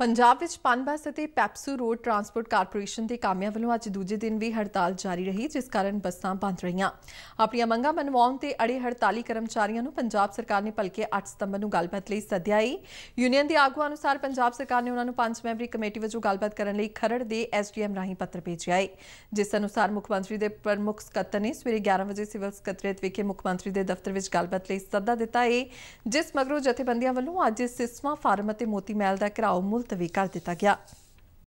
ਪੰਜਾਬ ਵਿੱਚ ਪਨਬਸ ਅਤੇ PEPSU road transport corporation ਦੇ ਕਾਮਿਆਂ ਵੱਲੋਂ ਅੱਜ ਦੂਜੇ ਦਿਨ ਵੀ ਹੜਤਾਲ ਜਾਰੀ ਰਹੀ ਜਿਸ ਕਾਰਨ ਬੱਸਾਂ ਬੰਦ ਰਹੀਆਂ ਆਪਣੀਆਂ ਮੰਗਾਂ ਮਨਵਾਉਣ ਤੇ ਅੜੇ ਹੜਤਾਲੀ ਕਰਮਚਾਰੀਆਂ ਨੂੰ ਪੰਜਾਬ ਸਰਕਾਰ ਨੇ ਭਲਕੇ 8 ਸਤੰਬਰ ਨੂੰ ਗੱਲਬਾਤ ਲਈ ਸੱਦਿਆ ਹੈ ਯੂਨੀਅਨ ਦੇ ਆਗੂਆਂ ਅਨੁਸਾਰ ਪੰਜਾਬ ਸਰਕਾਰ ਨੇ ਉਹਨਾਂ ਨੂੰ ਪੰਜ ਮੈਂਬਰੀ ਕਮੇਟੀ ਵਿੱਚੋਂ ਗੱਲਬਾਤ ਕਰਨ ਲਈ ਖਰੜ ਦੇ ਐਸਡੀਐਮ ਰਾਹੀਂ ਪੱਤਰ ਭੇਜਿਆ ਹੈ ਜਿਸ ਅਨੁਸਾਰ ਮੁੱਖ ਮੰਤਰੀ ਦੇ ਪ੍ਰਮੁੱਖ ਸਕੱਤਰ ਨੇ ਸਵੇਰੇ 11 ਵਜੇ ਸਿਵਲ ਸਕੱਤਰੇਤ ਵਿਖੇ ਮੁੱਖ ਮੰਤਰੀ ਦੇ ਦਫ਼ਤਰ ਵਿੱਚ ਗੱਲਬਾਤ ਲਈ ਸੱਦਾ ਦਿੱਤਾ ਹੈ ਜਿਸ ਮਗਰੋਂ ਜਥੇਬੰਦੀਆਂ ਵੱਲੋਂ ਅੱਜ ਸਿਸਮਾ ਫਾਰਮ ਅਤੇ ਮੋਤੀ ਮਹਿਲ ਦਾ ਘਰਾਓ ਮੁਲ ਧਵੀ ਕਰ ਦਿੱਤਾ ਗਿਆ